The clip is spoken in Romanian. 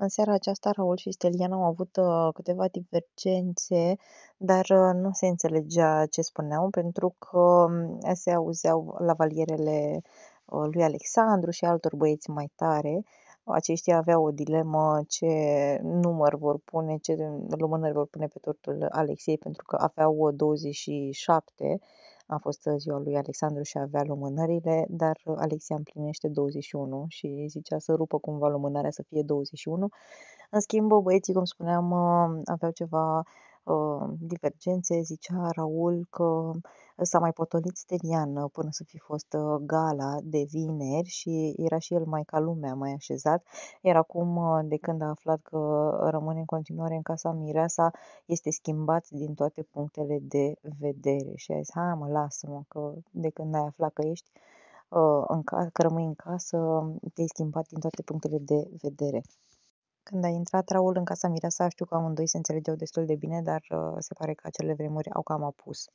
În seara aceasta Raul și Stelian au avut uh, câteva divergențe, dar uh, nu se înțelegea ce spuneau pentru că uh, se auzeau la valierele uh, lui Alexandru și altor băieți mai tare. Aceștia aveau o dilemă ce număr vor pune, ce lumânări vor pune pe tortul Alexei, pentru că aveau 27 uh, a fost uh, ziua lui Alexandru și avea lumânările, dar uh, Alexia împlinește 21 și zicea să rupă cumva lumânarea să fie 21. În schimb, băieții, cum spuneam, uh, aveau ceva Uh, divergențe, zicea Raul că s-a mai potolit Stelian uh, până să fi fost uh, gala de vineri și era și el mai ca lumea mai așezat, iar acum de când a aflat că rămâne în continuare în casa Mireasa, este schimbat din toate punctele de vedere și a zis, hai mă, lasă-mă, că de când ai aflat că ești în ca- că rămâi în casă, te-ai schimbat din toate punctele de vedere. Când a intrat Raul în casa Mireasa, știu că amândoi se înțelegeau destul de bine, dar uh, se pare că acele vremuri au cam apus.